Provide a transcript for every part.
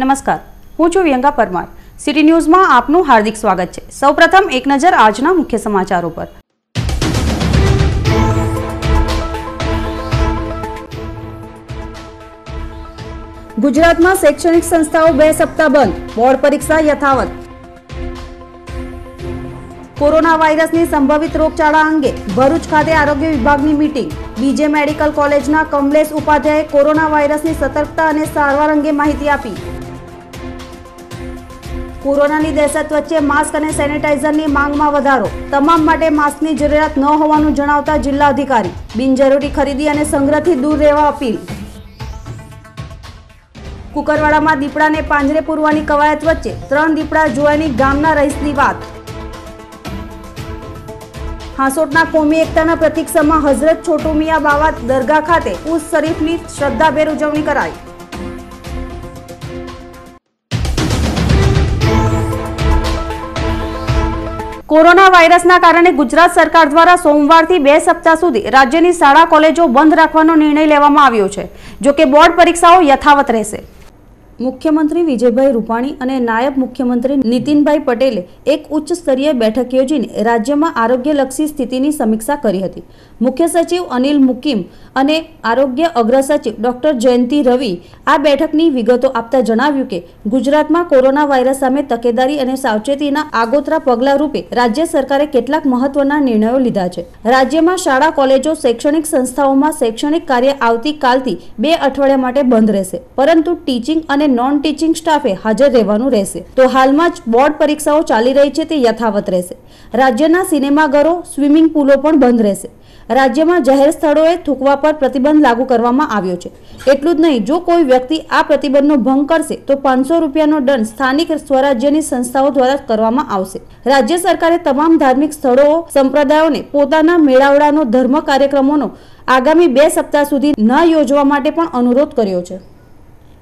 નમસ્કાર હું છું વ્યંગા પરમાર સિટી ન્યૂઝમાં આપનું હાર્દિક સ્વાગત છે સૌપ્રથમ એક નજર આજના મુખ્ય સમાચારો પર ગુજરાતમાં શૈક્ષણિક સંસ્થાઓ બે સપ્તાહ બંધ બોર્ડ પરીક્ષા યથાવત કોરોના વાયરસની સંભવિત રોગચાળા અંગે ભરૂચ ખાતે આરોગ્ય વિભાગની મીટિંગ બીજે મેડિકલ કોલેજના કમલેશ ઉપાધ્યાયે કોરોના વાયરસની સતર્કતા અને સારવાર અંગે માહિતી આપી કોરોનાની દહેશત વચ્ચે માસ્ક અને સેનેટાઇઝરની માંગમાં વધારો તમામ માટે માસ્કની જરૂરિયાત ન હોવાનું જણાવતા જિલ્લા અધિકારી બિનજરૂરી ખરીદી અને સંગ્રહથી દૂર રહેવા અપીલ કુકરવાડામાં દીપડાને પાંજરે પૂરવાની કવાયત વચ્ચે ત્રણ દીપડા જોવાની ગામના રહીશની વાત હાંસોટના કોમી એકતાના પ્રતિક્ષામાં હઝરત છોટુ મિયા બાવા દરગાહ ખાતે ઉસ શરીફની શ્રદ્ધાભેર ઉજવણી કરાઈ કોરોના વાયરસના કારણે ગુજરાત સરકાર દ્વારા સોમવારથી બે સપ્તાહ સુધી રાજ્યની શાળા કોલેજો બંધ રાખવાનો નિર્ણય લેવામાં આવ્યો છે જોકે બોર્ડ પરીક્ષાઓ યથાવત રહેશે મુખ્યમંત્રી વિજયભાઈ રૂપાણી અને નાયબ મુખ્યમંત્રી નીતિનભાઈ પટેલે એક ઉચ્ચ સ્તરીય બેઠક યોજીને રાજ્યમાં આરોગ્યલક્ષી સ્થિતિની સમીક્ષા કરી હતી મુખ્ય સચિવ અનિલ મુકીમ અને આરોગ્ય અગ્ર સચિવ ડોક્ટર જયંતિ રવિ આ બેઠકની વિગતો આપતા જણાવ્યું કે ગુજરાતમાં કોરોના વાયરસ સામે તકેદારી અને સાવચેતીના આગોતરા પગલા રૂપે રાજ્ય સરકારે કેટલાક મહત્વના નિર્ણયો લીધા છે રાજ્યમાં શાળા કોલેજો શૈક્ષણિક સંસ્થાઓમાં શૈક્ષણિક કાર્ય આવતીકાલથી બે અઠવાડિયા માટે બંધ રહેશે પરંતુ ટીચિંગ અને અને નોન ટીચિંગ સ્ટાફે હાજર રહેવાનું રહેશે તો હાલમાં જ બોર્ડ પરીક્ષાઓ ચાલી રહી છે તે યથાવત રહેશે રાજ્યના સિનેમાઘરો સ્વિમિંગ પુલો પણ બંધ રહેશે રાજ્યમાં જાહેર સ્થળોએ થૂકવા પર પ્રતિબંધ લાગુ કરવામાં આવ્યો છે એટલું જ નહીં જો કોઈ વ્યક્તિ આ પ્રતિબંધનો ભંગ કરશે તો પાંચસો રૂપિયાનો દંડ સ્થાનિક સ્વરાજ્યની સંસ્થાઓ દ્વારા કરવામાં આવશે રાજ્ય સરકારે તમામ ધાર્મિક સ્થળો સંપ્રદાયોને પોતાના મેળાવડાનો ધર્મ કાર્યક્રમોનો આગામી બે સપ્તાહ સુધી ન યોજવા માટે પણ અનુરોધ કર્યો છે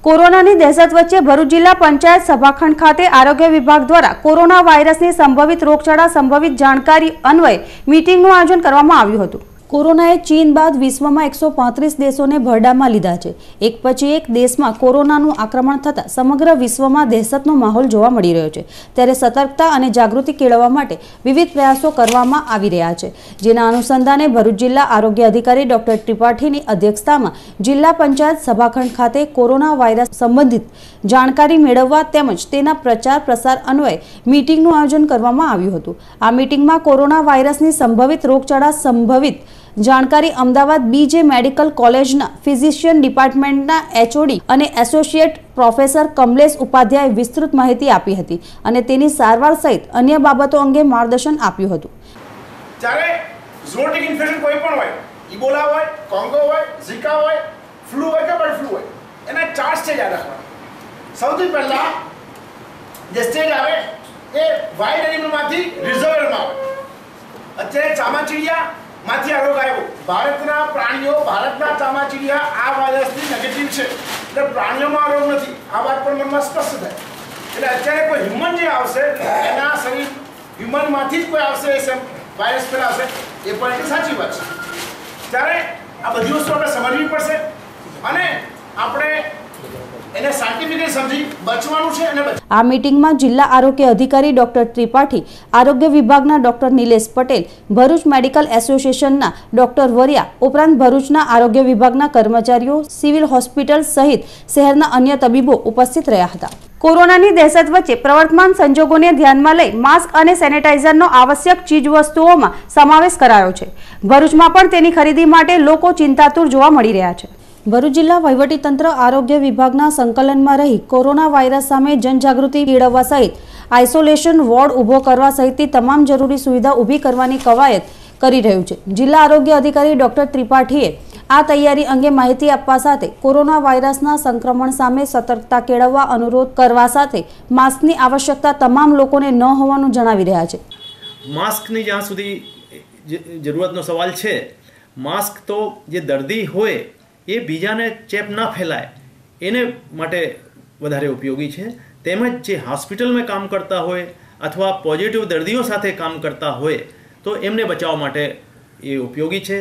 કોરોનાની દહેશત વચ્ચે ભરૂચ જિલ્લા પંચાયત સભાખંડ ખાતે આરોગ્ય વિભાગ દ્વારા કોરોના વાયરસની સંભવિત રોગચાળા સંભવિત જાણકારી અન્વયે મીટિંગનું આયોજન કરવામાં આવ્યું હતું કોરોનાએ ચીન બાદ વિશ્વમાં એકસો પાંત્રીસ દેશોને ભરડામાં લીધા છે એક પછી એક દેશમાં કોરોનાનું આક્રમણ થતાં સમગ્ર વિશ્વમાં દહેશતનો માહોલ જોવા મળી રહ્યો છે ત્યારે સતર્કતા અને જાગૃતિ કેળવવા માટે વિવિધ પ્રયાસો કરવામાં આવી રહ્યા છે જેના અનુસંધાને ભરૂચ જિલ્લા આરોગ્ય અધિકારી ડોક્ટર ત્રિપાઠીની અધ્યક્ષતામાં જિલ્લા પંચાયત સભાખંડ ખાતે કોરોના વાયરસ સંબંધિત જાણકારી મેળવવા તેમજ તેના પ્રચાર પ્રસાર અન્વયે મીટિંગનું આયોજન કરવામાં આવ્યું હતું આ મીટિંગમાં કોરોના વાયરસની સંભવિત રોગચાળા સંભવિત જાણકારી અમદાવાદ બીજે મેડિકલ કોલેજના ફિઝિશિયન ડિપાર્ટમેન્ટના એચઓડી અને એસોસિએટ પ્રોફેસર કમલેશ ઉપાધ્યાય વિસ્તૃત માહિતી આપી હતી અને તેની સારવાર સહિત અન્ય બાબતો અંગે માર્ગદર્શન આપ્યું હતું જ્યારે ઝૂનોટિક ઇન્ફેક્શન કોઈ પણ હોય ઇબોલા હોય કોંગો હોય ઝિકા હોય ફ્લૂ હોય કે બર્ડ ફ્લૂ હોય એના ચાર સ્ટેજ યાદ રાખવાના સૌથી પહેલા જે સ્ટેજ આવે એ વાઇલ્ડ એનિમલમાંથી રિઝર્વરમાં આવે અત્યારે ચામાચીડિયા માંથી આરો આવ્યો ભારતના પ્રાણીઓ ભારતના ચામાચીડિયા આ વાયરસથી નેગેટિવ છે એટલે પ્રાણીઓમાં રોગ નથી આ વાત પણ મનમાં સ્પષ્ટ થાય એટલે અત્યારે કોઈ હ્યુમન જે આવશે એના શરીર હ્યુમનમાંથી જ કોઈ આવશે એ વાયરસ ફેલાવશે એ પણ એક સાચી વાત છે ત્યારે આ બધી વસ્તુ આપણે સમજવી પડશે અને આપણે આ મીટિંગમાં જિલ્લા આરોગ્ય અધિકારી ડોક્ટર ત્રિપાઠી આરોગ્ય વિભાગના ડોક્ટર નિલેશ પટેલ ભરૂચ મેડિકલ એસોસિએશનના ડોક્ટર વરિયા ઉપરાંત ભરૂચના આરોગ્ય વિભાગના કર્મચારીઓ સિવિલ હોસ્પિટલ સહિત શહેરના અન્ય તબીબો ઉપસ્થિત રહ્યા હતા કોરોનાની દહેશત વચ્ચે પ્રવર્તમાન સંજોગોને ધ્યાનમાં લઈ માસ્ક અને સેનેટાઇઝરનો આવશ્યક ચીજવસ્તુઓમાં સમાવેશ કરાયો છે ભરૂચમાં પણ તેની ખરીદી માટે લોકો ચિંતાતુર જોવા મળી રહ્યા છે ભરૂચ જિલ્લા વહીવટી તંત્ર આરોગ્ય વિભાગના સંકલનમાં રહી કોરોના વાયરસ સામે જનજાગૃતિ કેળવવા સહિત આઇસોલેશન વોર્ડ ઊભો કરવા સહિતની તમામ જરૂરી સુવિધા ઊભી કરવાની કવાયત કરી રહ્યું છે જિલ્લા આરોગ્ય અધિકારી ડોક્ટર ત્રિપાઠીએ આ તૈયારી અંગે માહિતી આપવા સાથે કોરોના વાયરસના સંક્રમણ સામે સતર્કતા કેળવવા અનુરોધ કરવા સાથે માસ્કની આવશ્યકતા તમામ લોકોને ન હોવાનું જણાવી રહ્યા છે માસ્કની જ્યાં સુધી જરૂરતનો સવાલ છે માસ્ક તો જે દર્દી હોય એ બીજાને ચેપ ના ફેલાય એને માટે વધારે ઉપયોગી છે તેમજ જે હોસ્પિટલમાં કામ કરતા હોય અથવા પોઝિટિવ દર્દીઓ સાથે કામ કરતા હોય તો એમને બચાવવા માટે એ ઉપયોગી છે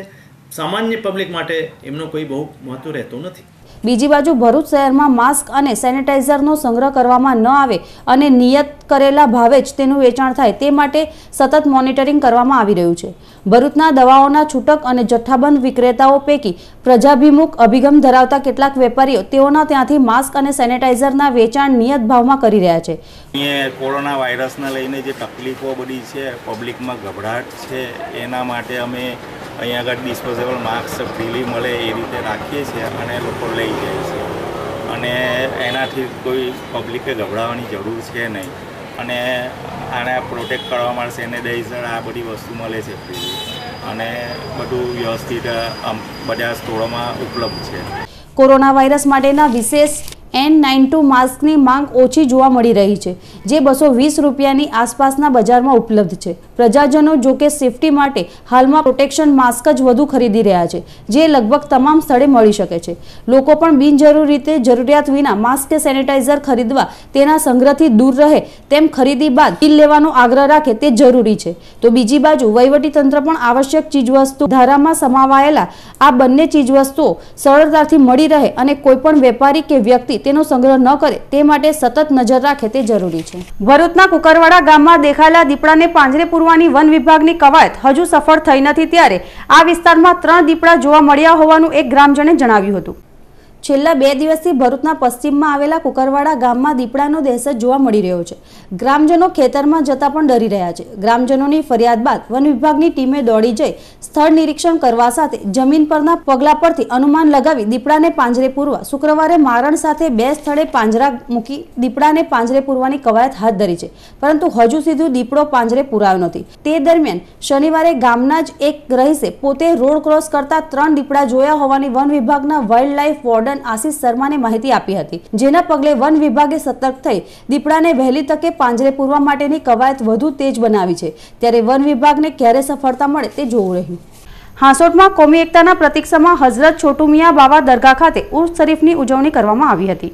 સામાન્ય પબ્લિક માટે એમનો કોઈ બહુ મહત્ત્વ રહેતો નથી બીજી બાજુ ભરૂચ શહેરમાં માસ્ક અને સેનેટાઈઝરનો સંગ્રહ કરવામાં ન આવે અને નિયત કરેલા ભાવે જ તેનું વેચાણ થાય તે માટે સતત મોનિટરિંગ કરવામાં આવી રહ્યું છે ભરૂચના દવાઓના છૂટક અને જથ્થાબંધ વિક્રેતાઓ પૈકી પ્રજાભિમુખ અભિગમ ધરાવતા કેટલાક વેપારીઓ તેઓના ત્યાંથી માસ્ક અને સેનેટાઈઝરના વેચાણ નિયત ભાવમાં કરી રહ્યા છે કોરોના વાયરસને લઈને જે તકલીફો બધી છે પબ્લિકમાં ગભરાટ છે એના માટે અમે અહીંયા આગળ ડિસ્પોઝેબલ માસ્ક ફ્રીલી મળે એ રીતે રાખીએ છીએ અને લોકો લઈ થઈ જાય છે અને એનાથી કોઈ પબ્લિકે ગભરાવાની જરૂર છે નહીં અને આને પ્રોટેક્ટ કરવા મળશે એને દહીસર આ બધી વસ્તુ મળે છે ફ્રી અને બધું વ્યવસ્થિત બધા સ્ટોરોમાં ઉપલબ્ધ છે કોરોના વાયરસ માટેના વિશેષ એન નાઇન ટુ માસ્કની માંગ ઓછી જોવા મળી રહી છે જે બસો વીસ રૂપિયાની આસપાસના બજારમાં ઉપલબ્ધ છે પ્રજાજનો જો કે સેફટી માટે હાલમાં પ્રોટેક્શન માસ્ક જ વધુ ખરીદી રહ્યા છે જે લગભગ તમામ સ્થળે મળી શકે છે લોકો પણ બિનજરૂરી રીતે જરૂરિયાત વિના માસ્ક કે સેનિટાઈઝર ખરીદવા તેના સંગ્રહથી દૂર રહે તેમ ખરીદી બાદ બિલ લેવાનો આગ્રહ રાખે તે જરૂરી છે તો બીજી બાજુ વહીવટીતંત્ર પણ આવશ્યક ચીજવસ્તુ ધારામાં સમાવાયેલા આ બંને ચીજવસ્તુઓ સરળતાથી મળી રહે અને કોઈપણ વેપારી કે વ્યક્તિ તેનો સંગ્રહ ન કરે તે માટે સતત નજર રાખે તે જરૂરી છે ભરૂચના કુકરવાડા ગામમાં દેખાયેલા દીપડાને પાંજરે પૂરવાની વન વિભાગની કવાયત હજુ સફળ થઈ નથી ત્યારે આ વિસ્તારમાં ત્રણ દીપડા જોવા મળ્યા હોવાનું એક ગ્રામજણે જણાવ્યું હતું છેલ્લા બે દિવસથી ભરૂચના પશ્ચિમમાં આવેલા કુકરવાડા ગામમાં દીપડાનો દહેશત જોવા મળી રહ્યો છે ગ્રામજનો ખેતરમાં જતા પણ ડરી રહ્યા છે ગ્રામજનોની ફરિયાદ બાદ વન વિભાગની ટીમે દોડી જઈ સ્થળ નિરીક્ષણ કરવા સાથે જમીન પરના પગલા પરથી અનુમાન લગાવી દીપડાને પાંજરે પૂરવા શુક્રવારે મારણ સાથે બે સ્થળે પાંજરા મૂકી દીપડાને પાંજરે પૂરવાની કવાયત હાથ ધરી છે પરંતુ હજુ સીધું દીપડો પાંજરે પૂરાયો નથી તે દરમિયાન શનિવારે ગામના જ એક રહીશે પોતે રોડ ક્રોસ કરતા ત્રણ દીપડા જોયા હોવાની વન વિભાગના વાઇલ્ડ લાઇફ વોર્ડન વડાપ્રધાન આશિષ શર્માને માહિતી આપી હતી જેના પગલે વન વિભાગે સતર્ક થઈ દીપડાને વહેલી તકે પાંજરે પૂરવા માટેની કવાયત વધુ તેજ બનાવી છે ત્યારે વન વિભાગને ક્યારે સફળતા મળે તે જોવું રહ્યું હાંસોટમાં કોમી એકતાના પ્રતિક્ષામાં હઝરત છોટુમિયા બાવા દરગાહ ખાતે ઉર્સ શરીફની ઉજવણી કરવામાં આવી હતી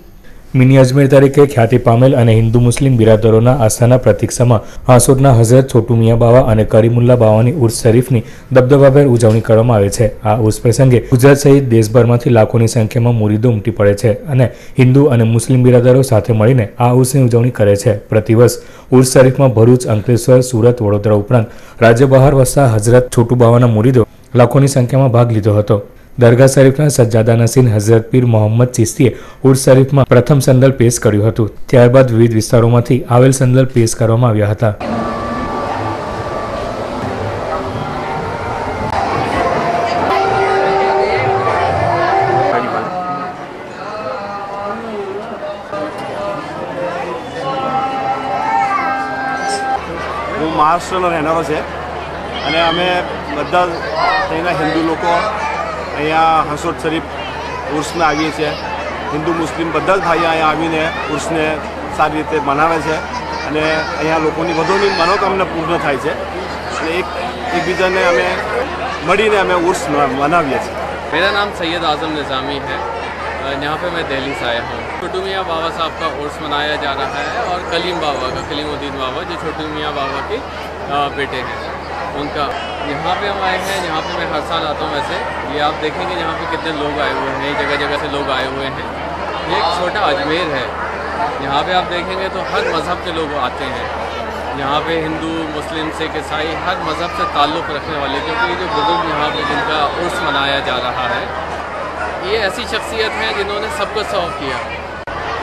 મિની અજમેર તરીકે ખ્યાતિ પામેલ અને હિન્દુ મુસ્લિમ બિરાદરોના આસ્થાના પ્રતિક્ષામાં હાંસોડના હઝરત છોટુ મિયા બાવા અને કરીમુલ્લા બાવાની ઉર્સ શરીફની દબદબાભેર ઉજવણી કરવામાં આવે છે આ ઉર્સ પ્રસંગે ગુજરાત સહિત દેશભરમાંથી લાખોની સંખ્યામાં મુરીદો ઉમટી પડે છે અને હિન્દુ અને મુસ્લિમ બિરાદરો સાથે મળીને આ ઉર્સની ઉજવણી કરે છે પ્રતિવર્ષ ઉર્સ શરીફમાં ભરૂચ અંકલેશ્વર સુરત વડોદરા ઉપરાંત રાજ્ય બહાર વસતા હઝરત છોટુ બાવાના મુરીદો લાખોની સંખ્યામાં ભાગ લીધો હતો દરગાહ શરીફના સજ્જાદા નસીન હઝરત પીર મોહમ્મદ ચિસ્તીએ ઉર્સ શરીફમાં પ્રથમ સંદલ પેશ કર્યું હતું ત્યારબાદ વિવિધ વિસ્તારોમાંથી આવેલ સંદલ પેશ કરવામાં આવ્યા હતા હું મહારાષ્ટ્રનો રહેનારો છે અને અમે બધા ત્યાંના હિન્દુ લોકો અહીંયા હસોટ શરીફ ઉર્સને આવીએ છીએ હિન્દુ મુસ્લિમ બધા જ ભાઈઓ અહીંયા આવીને ઉર્સને સારી રીતે મનાવે છે અને અહીંયા લોકોની વધુની મનોકામના પૂર્ણ થાય છે અને એક એકબીજાને અમે મળીને અમે ઉર્સ મનાવીએ છીએ मेरा नाम सैयद आज़म निज़ामी है यहाँ મેં मैं दिल्ली से आया हूँ छोटू मियाँ बाबा साहब का उर्स मनाया जा रहा है और कलीम बाबा का कलीमुद्दीन बाबा जो छोटू मियाँ बाबा के बेटे हैं उनका यहाँ पे हम आए हैं यहाँ पे मैं हर साल आता हूँ वैसे ये आप देखेंगे यहाँ पे कितने लोग आए हुए हैं जगह जगह से लोग आए हुए हैं ये एक छोटा अजमेर है यहाँ पे आप देखेंगे तो हर मज़हब के लोग आते हैं यहाँ पे हिंदू मुस्लिम सिख ईसाई हर मज़हब से ताल्लुक़ रखने वाले क्योंकि जो बुज़ुर्ग यहाँ पर जिनका उर्स मनाया जा रहा है ये ऐसी शख्सियत हैं जिन्होंने सबको सौंप किया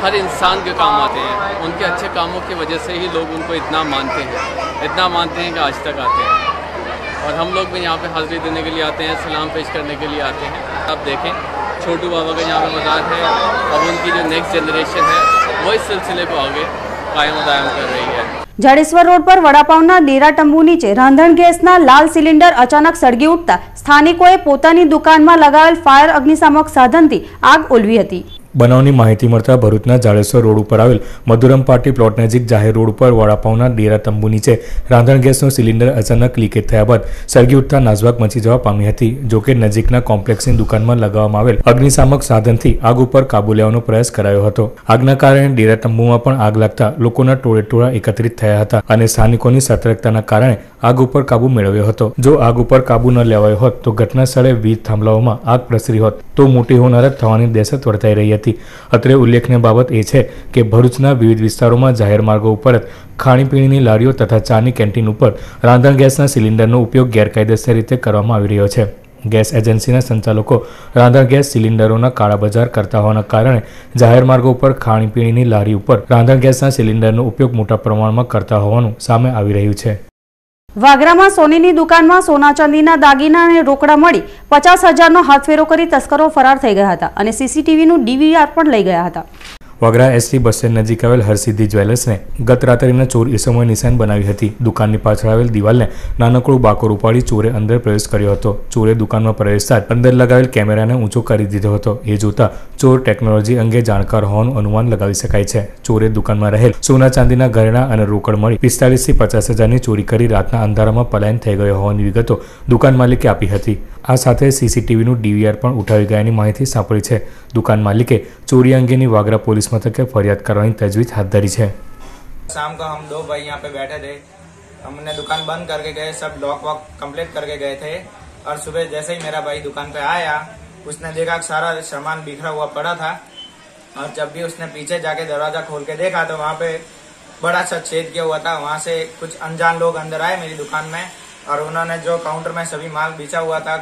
हर इंसान के काम आते हैं उनके अच्छे कामों की वजह से ही लोग उनको इतना मानते हैं इतना मानते हैं कि आज तक आते हैं और हम लोग भी यहाँ पे हाज़िरी देने के लिए आते हैं सलाम पेश करने के लिए आते हैं आप देखें छोटू बाबा का यहाँ पे मज़ार है अब उनकी जो नेक्स्ट जनरेशन है वो इस सिलसिले को आगे कायम दायम कर रही है जड़ेश्वर रोड पर જાડેશ્વર રોડ પર વડાપાઉના ડેરા ટંબુ નીચે રાંધણ ગેસના લાલ સિલિન્ડર અચાનક સળગી ઉઠતા સ્થાનિકોએ પોતાની દુકાનમાં લગાવેલ ફાયર અગ્નિશામક સાધનથી आग ओलवी थी બનાવની માહિતી મળતા ભરૂચના જાડેશ્વર રોડ ઉપર આવેલ મધુરમ પાર્ટી પ્લોટ નજીક જાહેર રોડ ઉપર વડાપાઉના ડેરા તંબુ નીચે રાંધણ ગેસનો સિલિન્ડર અચાનક લીકેજ થયા બાદ સળગી ઉઠતા નાસભાગ મચી જવા પામી હતી જોકે નજીકના કોમ્પ્લેક્સની દુકાનમાં લગાવવામાં આવેલ અગ્નિશામક સાધનથી આગ ઉપર કાબુ લેવાનો પ્રયાસ કરાયો હતો આગના કારણે ડેરા તંબુમાં પણ આગ લાગતા લોકોના ટોળેટોળા એકત્રિત થયા હતા અને સ્થાનિકોની સતર્કતાના કારણે આગ ઉપર કાબુ મેળવ્યો હતો જો આગ ઉપર કાબુ ન લેવાયો હોત તો ઘટના સ્થળે વીજ થાંભલાઓમાં આગ પ્રસરી હોત તો મોટી હોનારત થવાની દહેશત વર્તાઈ રહી હતી હતી અત્રે ઉલ્લેખનીય બાબત એ છે કે ભરૂચના વિવિધ વિસ્તારોમાં જાહેર માર્ગો ઉપર ખાણીપીણીની લારીઓ તથા ચાની કેન્ટીન ઉપર રાંધણ ગેસના સિલિન્ડરનો ઉપયોગ ગેરકાયદેસર રીતે કરવામાં આવી રહ્યો છે ગેસ એજન્સીના સંચાલકો રાંધણ ગેસ સિલિન્ડરોના કાળા બજાર કરતા હોવાના કારણે જાહેર માર્ગો ઉપર ખાણીપીણીની લારી ઉપર રાંધણ ગેસના સિલિન્ડરનો ઉપયોગ મોટા પ્રમાણમાં કરતા હોવાનું સામે આવી રહ્યું છે વાગ્રામાં સોનીની દુકાનમાં સોના ચાંદીના દાગીના અને રોકડા મળી પચાસ હજારનો હાથફેરો કરી તસ્કરો ફરાર થઈ ગયા હતા અને સીસીટીવીનું ડીવીઆર પણ લઈ ગયા હતા વાગરા એસટી બસ સ્ટેન્ડ નજીક આવેલ હરસિદ્ધિ જ્વેલર્સને ગત રાત્રિના ચોર ઈસમોએ નિશાન બનાવી હતી દુકાનની પાછળ આવેલ દિવાલને નાનકડું બાકોર ઉપાડી ચોરે અંદર પ્રવેશ કર્યો હતો ચોરે દુકાનમાં પ્રવેશતા જ અંદર લગાવેલ કેમેરાને ઊંચો કરી દીધો હતો એ જોતા ચોર ટેકનોલોજી અંગે જાણકાર હોવાનું અનુમાન લગાવી શકાય છે ચોરે દુકાનમાં રહેલ સોના ચાંદીના ઘરેણા અને રોકડ મળી પિસ્તાલીસથી પચાસ હજારની ચોરી કરી રાતના અંધારામાં પલાયન થઈ ગયો હોવાની વિગતો દુકાન માલિકે આપી હતી આ સાથે સીસીટીવીનું ડીવીઆર પણ ઉઠાવી ગયાની માહિતી સાંપડી છે દુકાન માલિકે चोरी अंगे वगरा पुलिस मथके फरियाद करने तजवीज हाथ धरी है शाम को हम दो भाई यहाँ पे बैठे थे हमने दुकान बंद करके गए सब लॉक वॉक कम्प्लीट करके गए थे और सुबह जैसे ही मेरा भाई दुकान पे आया उसने देखा सारा सामान बिखरा हुआ पड़ा था और जब भी उसने पीछे जाके दरवाजा खोल के देखा तो वहाँ पे बड़ा सा छेद किया हुआ था वहाँ से कुछ अनजान लोग अंदर आए मेरी दुकान में और उन्होंने जो काउंटर में सभी माल बेचा हुआ था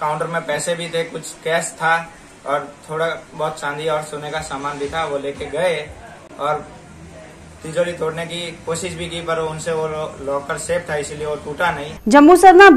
काउंटर में पैसे भी थे कुछ कैश था और थोड़ा बहुत चांदी और सोने का सामान भी था वो लेके गए और જંબુસરના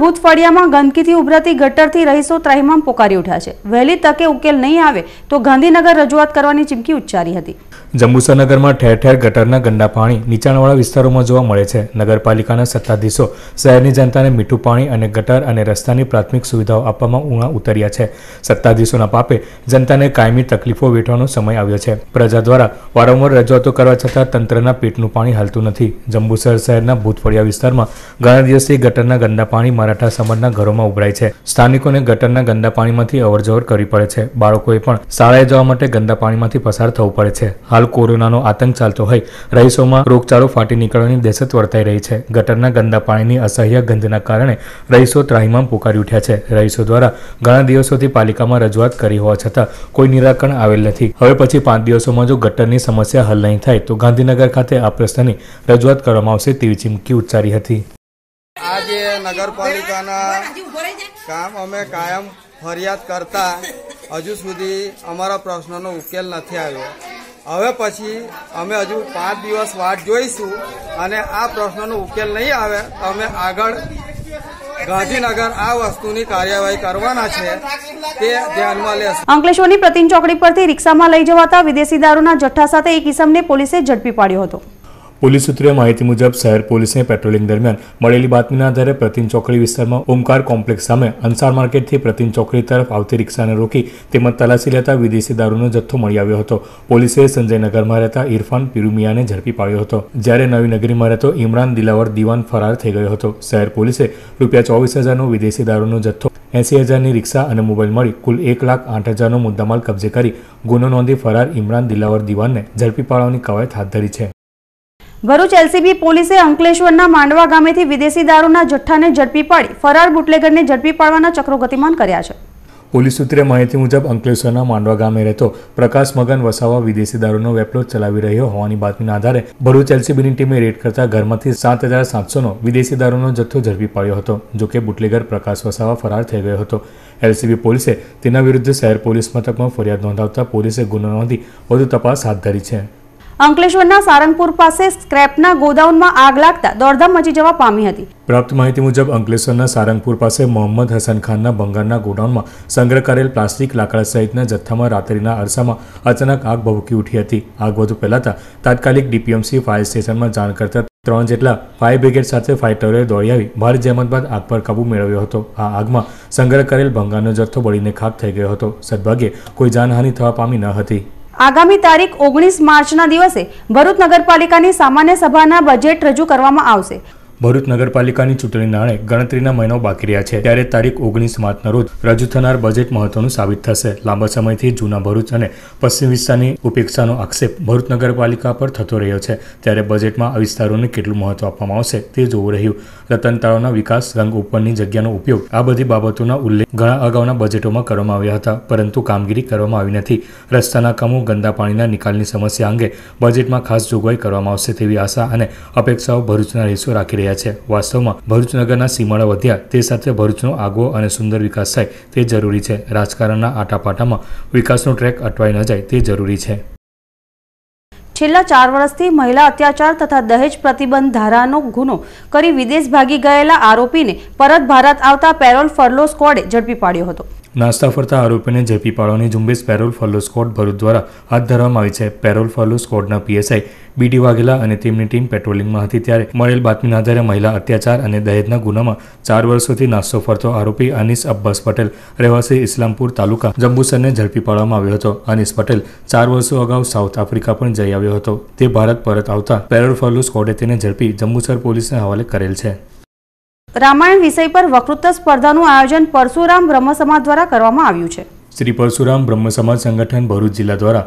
ભૂત ફળિયામાં ગંદકીથી ઉભરાતી ગટરથી રહીશો ત્રાહિમામ પોકારી ઉઠ્યા છે વહેલી તકે ઉકેલ નહીં આવે તો ગાંધીનગર રજૂઆત કરવાની ચીમકી ઉચ્ચારી હતી જંબુસર નગરમાં ઠેર ઠેર ગટરના ગંદા પાણી નીચાણવાળા વિસ્તારોમાં જોવા મળે છે નગરપાલિકાના સત્તાધીશો શહેરની જનતાને મીઠું પાણી અને ગટર અને રસ્તાની પ્રાથમિક સુવિધાઓ આપવામાં ઊણા ઉતર્યા છે સત્તાધીશોના પાપે જનતાને કાયમી તકલીફો વેઠવાનો સમય આવ્યો છે પ્રજા દ્વારા વારંવાર રજૂઆતો કરવા છતાં તંત્રના પેટનું પાણી હાલતું નથી જંબુસર શહેરના ભૂતફળિયા વિસ્તારમાં ઘણા દિવસથી ગટરના ગંદા પાણી મરાઠા સમાજના ઘરોમાં ઉભરાય છે સ્થાનિકોને ગટરના ગંદા પાણીમાંથી અવરજવર કરવી પડે છે બાળકોએ પણ શાળાએ જવા માટે ગંદા પાણીમાંથી પસાર થવું પડે છે હાલ હાલ કોરોનાનો આતંક ચાલતો હોય રહીશોમાં રોગચાળો ફાટી નીકળવાની દહેશત વર્તાઈ રહી છે ગટરના ગંદા પાણીની અસહ્ય ગંધના કારણે રહીશો ત્રાહિમામ પુકારી ઉઠ્યા છે રહીશો દ્વારા ઘણા દિવસોથી પાલિકામાં રજૂઆત કરી હોવા છતાં કોઈ નિરાકરણ આવેલ નથી હવે પછી પાંચ દિવસોમાં જો ગટરની સમસ્યા હલ નહીં થાય તો ગાંધીનગર ખાતે આ પ્રશ્નની રજૂઆત કરવામાં આવશે તેવી ચીમકી ઉચ્ચારી હતી આજે નગરપાલિકાના કામ અમે કાયમ ફરિયાદ કરતા હજુ સુધી અમારા પ્રશ્નનો ઉકેલ નથી આવ્યો હવે પછી અમે હજુ પાંચ દિવસ વાત જોઈશું અને આ પ્રશ્નનો ઉકેલ નહીં આવે તો અમે આગળ ગાંધીનગર આ વસ્તુની કાર્યવાહી કરવાના છે તે ધ્યાનમાં લેશે અંકલેશ્વરની પ્રતિમ ચોકડી પરથી રિક્ષામાં લઈ જવાતા વિદેશી દારૂના જથ્થા સાથે એક ઇસમને પોલીસે ઝડપી પાડ્યો હતો પોલીસ સૂત્રોએ માહિતી મુજબ શહેર પોલીસને પેટ્રોલિંગ દરમિયાન મળેલી બાતમીના આધારે પ્રતિન ચોકડી વિસ્તારમાં ઓમકાર કોમ્પ્લેક્સ સામે અંસાર માર્કેટથી પ્રતિન ચોકડી તરફ આવતી રિક્ષાને રોકી તેમજ તલાશી લેતા વિદેશી દારૂનો જથ્થો મળી આવ્યો હતો પોલીસે સંજયનગરમાં રહેતા ઇરફાન પિરુમિયાને ઝડપી પાડ્યો હતો જ્યારે નવીનગરીમાં રહેતો ઇમરાન દિલાવર દિવાન ફરાર થઈ ગયો હતો શહેર પોલીસે રૂપિયા ચોવીસ હજારનો વિદેશી દારૂનો જથ્થો એંસી હજારની રિક્ષા અને મોબાઈલ મળી કુલ એક લાખ આઠ હજારનો મુદ્દામાલ કબજે કરી ગુનો નોંધી ફરાર ઇમરાન દિલાવર દિવાનને ઝડપી પાડવાની કવાયત હાથ ધરી છે ભરૂચ એલસીબી પોલીસે અંકલેશ્વરના માંડવા ગામેથી વિદેશી દારૂના જથ્થાને ઝડપી પાડી ફરાર બુટલેગરને ઝડપી પાડવાના ચક્રો ગતિમાન કર્યા છે પોલીસ સૂત્રે માહિતી મુજબ અંકલેશ્વરના માંડવા ગામે રહેતો પ્રકાશ મગન વસાવા વિદેશી દારૂનો વેપલો ચલાવી રહ્યો હોવાની બાતમીના આધારે ભરૂચ એલસીબીની ટીમે રેડ કરતા ઘરમાંથી સાત હજાર સાતસોનો વિદેશી દારૂનો જથ્થો ઝડપી પાડ્યો હતો જો કે બુટલેગર પ્રકાશ વસાવા ફરાર થઈ ગયો હતો એલસીબી પોલીસે તેના વિરુદ્ધ શહેર પોલીસ મથકમાં ફરિયાદ નોંધાવતા પોલીસે ગુનો નોંધી વધુ તપાસ હાથ ધરી છે અંકલેશ્વરના સારંગપુર પાસે સ્ક્રેપના ગોડાઉનમાં આગ લાગતા દોડધામ મચી જવા પામી હતી પ્રાપ્ત માહિતી મુજબ અંકલેશ્વરના સારંગપુર પાસે મોહમ્મદ હસન ખાનના બંગાળના ગોડાઉનમાં સંગ્રહ કરેલ પ્લાસ્ટિક લાકડા સહિતના જથ્થામાં રાત્રિના અરસામાં અચાનક આગ ભભૂકી ઉઠી હતી આગ વધુ ફેલાતા તાત્કાલિક ડીપીએમસી ફાયર સ્ટેશનમાં જાણ કરતા ત્રણ જેટલા ફાયર બ્રિગેડ સાથે ફાઇટરોએ દોડી આવી ભારે જહેમત બાદ આગ પર કાબૂ મેળવ્યો હતો આ આગમાં સંગ્રહ કરેલ ભંગારનો જથ્થો બળીને ખાક થઈ ગયો હતો સદભાગ્યે કોઈ જાનહાનિ થવા પામી ન હતી આગામી તારીખ ઓગણીસ માર્ચના દિવસે ભરૂચ નગરપાલિકાની સામાન્ય સભાના બજેટ રજૂ કરવામાં આવશે ભરૂચ નગરપાલિકાની ચૂંટણી નાણે ગણતરીના મહિનાઓ બાકી રહ્યા છે ત્યારે તારીખ ઓગણીસ માર્ચના રોજ રજૂ થનાર બજેટ મહત્વનું સાબિત થશે લાંબા સમયથી જૂના ભરૂચ અને પશ્ચિમ વિસ્તારની ઉપેક્ષાનો આક્ષેપ ભરૂચ નગરપાલિકા પર થતો રહ્યો છે ત્યારે બજેટમાં આ વિસ્તારોને કેટલું મહત્વ આપવામાં આવશે તે જોવું રહ્યું રતન તળાવના વિકાસ રંગ ઉપરની જગ્યાનો ઉપયોગ આ બધી બાબતોના ઉલ્લેખ ઘણા અગાઉના બજેટોમાં કરવામાં આવ્યા હતા પરંતુ કામગીરી કરવામાં આવી નથી રસ્તાના કામો ગંદા પાણીના નિકાલની સમસ્યા અંગે બજેટમાં ખાસ જોગવાઈ કરવામાં આવશે તેવી આશા અને અપેક્ષાઓ ભરૂચના રહીશો રાખી રહ્યા છે રહ્યા છે વાસ્તવમાં ભરૂચ સીમાડા વધ્યા તે સાથે ભરૂચનો આગવો અને સુંદર વિકાસ થાય તે જરૂરી છે રાજકારણના આટાપાટામાં વિકાસનો ટ્રેક અટવાઈ ન જાય તે જરૂરી છે છેલ્લા ચાર વર્ષથી મહિલા અત્યાચાર તથા દહેજ પ્રતિબંધ ધારાનો ગુનો કરી વિદેશ ભાગી ગયેલા આરોપીને પરત ભારત આવતા પેરોલ ફરલો સ્કોડે ઝડપી પાડ્યો હતો નાસ્તા ફરતા આરોપીને ઝડપી પાડવાની ઝુંબેશ પેરોલ ફોલો સ્કોડ ભરૂચ દ્વારા હાથ ધરવામાં આવી છે પેરોલ ફોલો સ્કોડના પીએસઆઈ બીડી વાઘેલા અને તેમની ટીમ પેટ્રોલિંગમાં હતી ત્યારે મળેલ બાતમીના આધારે મહિલા અત્યાચાર અને દહેજના ગુનામાં ચાર વર્ષોથી નાસ્તો ફરતો આરોપી અનિસ અબ્બાસ પટેલ રહેવાસી ઇસ્લામપુર તાલુકા જંબુસરને ઝડપી પાડવામાં આવ્યો હતો અનિસ પટેલ ચાર વર્ષો અગાઉ સાઉથ આફ્રિકા પણ જઈ આવ્યો હતો તે ભારત પરત આવતા પેરોલ ફોલો સ્કોડે તેને ઝડપી જંબુસર પોલીસને હવાલે કરેલ છે રામાયણ વિષય પર વકૃત્વ સ્પર્ધાનું આયોજન પરશુરામ બ્રહ્મ સમાજ દ્વારા કરવામાં આવ્યું છે શ્રી પરશુરામ બ્રહ્મ સમાજ સંગઠન ભરૂચ જિલ્લા દ્વારા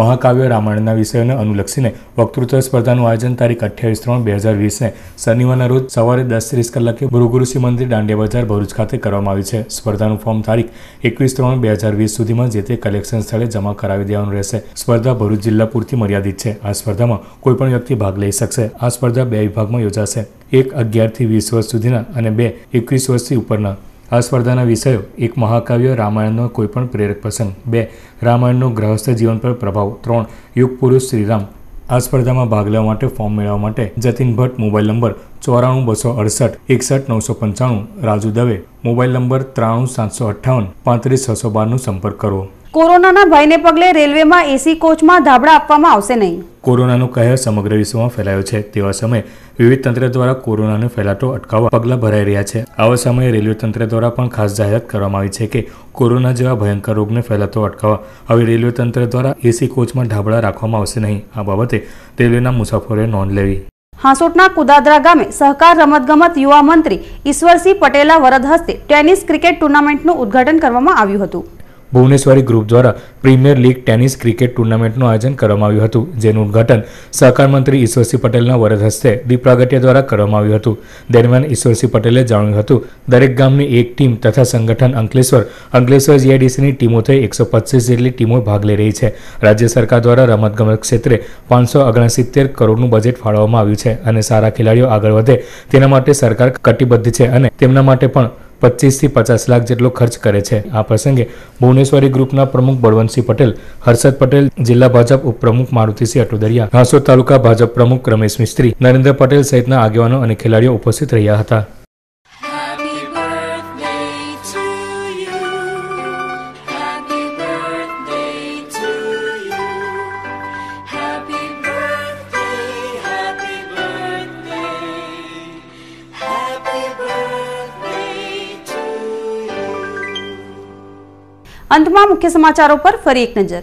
મહાકાવ્ય રામાયણના વિષયોને અનુલક્ષીને વક્તૃત્વ સ્પર્ધાનું આયોજન તારીખ અઠ્યાવીસ ત્રણ બે હજાર વીસને શનિવારના રોજ સવારે દસ ત્રીસ કલાકે ભૃગુરુસિંહ મંદિર દાંડિયા બજાર ભરૂચ ખાતે કરવામાં આવી છે સ્પર્ધાનું ફોર્મ તારીખ એકવીસ ત્રણ બે હજાર વીસ સુધીમાં જે તે કલેક્શન સ્થળે જમા કરાવી દેવાનું રહેશે સ્પર્ધા ભરૂચ જિલ્લા પૂરતી મર્યાદિત છે આ સ્પર્ધામાં કોઈપણ વ્યક્તિ ભાગ લઈ શકશે આ સ્પર્ધા બે વિભાગમાં યોજાશે એક અગિયારથી વીસ વર્ષ સુધીના અને બે એકવીસ વર્ષથી ઉપરના આ સ્પર્ધાના વિષયો એક મહાકાવ્ય રામાયણનો કોઈપણ પ્રેરક પ્રસંગ બે રામાયણનો ગ્રહસ્થ જીવન પર પ્રભાવ ત્રણ યુગ પુરુષ શ્રીરામ આ સ્પર્ધામાં ભાગ લેવા માટે ફોર્મ મેળવવા માટે જતીન ભટ્ટ મોબાઈલ નંબર ચોરાણું બસો અડસઠ એકસઠ નવસો પંચાણું રાજુ દવે મોબાઈલ નંબર ત્રાણું સાતસો અઠ્ઠાવન પાંત્રીસ છસો બારનો સંપર્ક કરવો કોરોનાના ભયને પગલે રેલવેમાં એસી કોચમાં ધાબળા આપવામાં આવશે નહીં કોરોનાનો કહેર સમગ્ર વિશ્વમાં ફેલાયો છે તેવા સમયે વિવિધ તંત્ર દ્વારા કોરોનાનો ફેલાટો અટકાવવા પગલાં ભરાઈ રહ્યા છે આવા સમયે રેલવે તંત્ર દ્વારા પણ ખાસ જાહેરાત કરવામાં આવી છે કે કોરોના જેવા ભયંકર રોગને ફેલાતો અટકાવવા હવે રેલવે તંત્ર દ્વારા એસી કોચમાં ઢાબળા રાખવામાં આવશે નહીં આ બાબતે રેલવેના મુસાફરોએ નોંધ લેવી હાંસોટના કુદાદરા ગામે સહકાર રમતગમત યુવા મંત્રી ઈશ્વરસિંહ પટેલા વરદ હસ્તે ટેનિસ ક્રિકેટ ટુર્નામેન્ટનું ઉદઘાટન કરવામાં આવ્યું હતું ભુવનેશ્વરી ગ્રુપ દ્વારા પ્રીમિયર લીગ ટેનિસ ક્રિકેટ ટુર્નામેન્ટનું આયોજન કરવામાં આવ્યું હતું જેનું ઉદ્ઘાટન સહકાર મંત્રી ઈશ્વરસિંહ પટેલના વરદ હસ્તે દીપ પ્રાગટ્ય દ્વારા કરવામાં આવ્યું હતું દરમિયાન ઈશ્વરસિંહ પટેલે જણાવ્યું હતું દરેક ગામની એક ટીમ તથા સંગઠન અંકલેશ્વર અંકલેશ્વર જીઆઈડીસીની ટીમોથી એકસો પચીસ જેટલી ટીમો ભાગ લઈ રહી છે રાજ્ય સરકાર દ્વારા રમતગમત ક્ષેત્રે પાંચસો ઓગણસિત્તેર કરોડનું બજેટ ફાળવવામાં આવ્યું છે અને સારા ખેલાડીઓ આગળ વધે તેના માટે સરકાર કટિબદ્ધ છે અને તેમના માટે પણ પચીસથી પચાસ લાખ જેટલો ખર્ચ કરે છે આ પ્રસંગે ભુવનેશ્વરી ગ્રુપના પ્રમુખ બળવંતસિંહ પટેલ હર્ષદ પટેલ જિલ્લા ભાજપ ઉપપ્રમુખ મારુતિસિંહ અટોદરિયા હાંસોદ તાલુકા ભાજપ પ્રમુખ રમેશ મિસ્ત્રી નરેન્દ્ર પટેલ સહિતના આગેવાનો અને ખેલાડીઓ ઉપસ્થિત રહ્યા હતા અંતમાં મુખ્ય સમાચારો પર ફરી એક નજર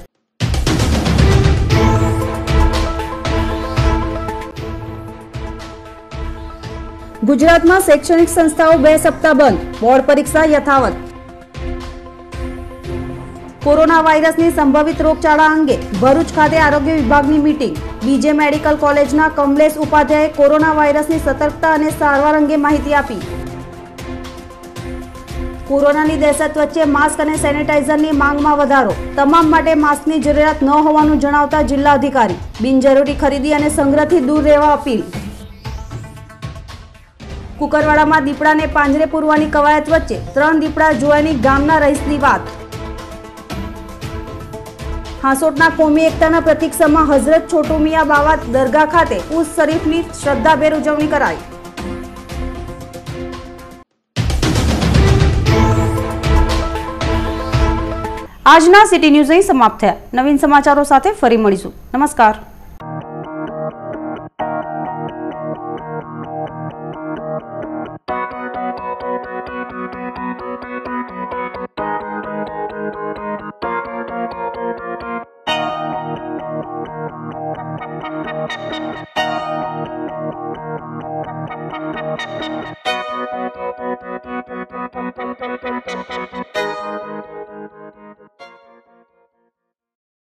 ગુજરાતમાં શૈક્ષણિક સંસ્થાઓ બે સપ્તાહ બંધ બોર્ડ પરીક્ષા યથાવત કોરોના વાયરસની સંભવિત રોગચાળા અંગે ભરૂચ ખાતે આરોગ્ય વિભાગની મીટિંગ બીજે મેડિકલ કોલેજના કમલેશ ઉપાધ્યાયે કોરોના વાયરસની સતર્કતા અને સારવાર અંગે માહિતી આપી કોરોનાની દહેશત વચ્ચે માસ્ક અને સેનેટાઇઝરની માંગમાં વધારો તમામ માટે માસ્કની જરૂરિયાત ન હોવાનું જણાવતા જિલ્લા અધિકારી બિનજરૂરી ખરીદી અને સંગ્રહથી દૂર રહેવા અપીલ કુકરવાડામાં દીપડાને પાંજરે પૂરવાની કવાયત વચ્ચે ત્રણ દીપડા જોવાની ગામના રહીશની વાત હાંસોટના કોમી એકતાના પ્રતિક્ષામાં હઝરત છોટુ મિયા બાવા દરગાહ ખાતે ઉસ શરીફની શ્રદ્ધાભેર ઉજવણી કરાઈ આજના સિટી ન્યૂઝ અહીં સમાપ્ત થયા નવીન સમાચારો સાથે ફરી મળીશું નમસ્કાર